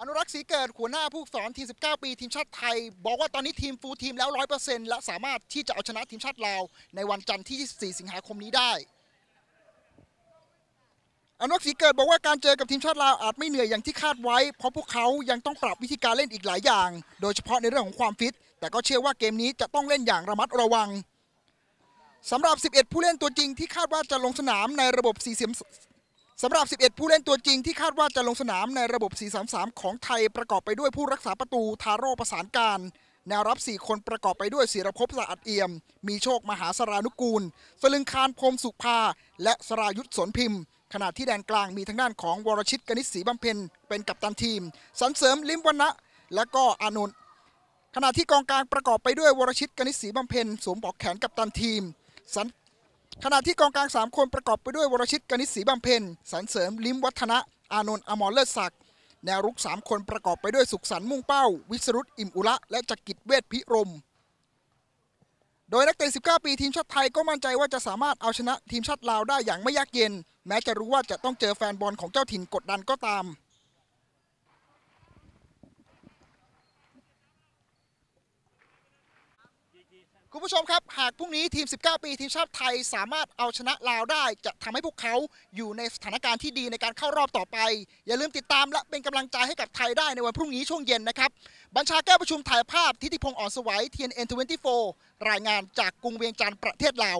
อนุรักษ์ศรีเกิดหัวหน้าผู้สอนทีม 19 ปีทีมชาติไทย บอกว่าตอนนี้ทีมฟูลทีมแล้ว 100%และสามารถที่จะเอาชนะทีมชาติลาวในวันจันทร์ที่24สิงหาคมนี้ได้ อนุรักษ์ศรีเกิดบอกว่าการเจอกับทีมชาติลาวอาจไม่เหนื่อย อย่างที่คาดไว้ เพราะพวกเขา ยังต้องปรับวิธีการเล่นอีกหลายอย่าง โดยเฉพาะในเรื่องของความฟิตแต่ก็เชื่อว่าเกมนี้จะต้องเล่นอย่างระมัดระวังสำหรับ 11 ผู้เล่นตัวจริงที่คาดว่าจะลงสนามในระบบ 4 เสียมสำหรับ 11 ผู้เล่นตัวจริงที่คาดว่าจะลงสนามในระบบ 4-3-3 ของไทยประกอบไปด้วยผู้รักษาประตูทาโร่ประสานการ แนวรับ 4 คนประกอบไปด้วยศิรภพสะอาดเอี่ยม มีโชคมหาสรานุกูล สลึงคารพรมสุภา และสรายุทธสนพิมพ์ขณะที่แดนกลางมีทางด้านของวรชิตกนิษฐ์ศรีบำเพ็ญเป็นกัปตันทีมสันเสริมลิมวันนะและก็อานนขณะที่กองกลางประกอบไปด้วยวรชิตกนิษฐ์ศรีบำเพ็ญสวมปอกแขนกัปตันทีมสันขณะที่กองกลาง 3 คนประกอบไปด้วยวรชิตกนิษฐ์ศรีบำเพ็ญสรรเสริมลิมวัฒนะ อานนท์อมรเลิศศักดิ์แนวรุก 3 คนประกอบไปด้วยสุขสรร์มุ่งเป้า วิสรุตอิ่มอุระและจักริดเวทพิรม โดยนักเตะ19 ปีทีมชาติไทยก็มั่นใจว่าจะสามารถเอาชนะทีมชาติลาวได้อย่างไม่ยากเย็น แม้จะรู้ว่าจะต้องเจอแฟนบอลของเจ้าถิ่นกดดันก็ตามคุณผู้ชมครับ หากพรุ่งนี้ทีม 19 ปีทีมชาติไทย สามารถเอาชนะลาวได้จะทำให้พวกเขาอยู่ในสถานการณ์ที่ดีในการเข้ารอบต่อไป อย่าลืมติดตามและเป็นกำลังใจให้กับไทยได้ในวันพรุ่งนี้ช่วงเย็นนะครับ บัญชาแก้วประชุมถ่ายภาพทิติพงศ์อ่อนสวัยเเททียนนอ็ว TNN24 รายงานจากกรุงเวียงจันทร์ประเทศลาว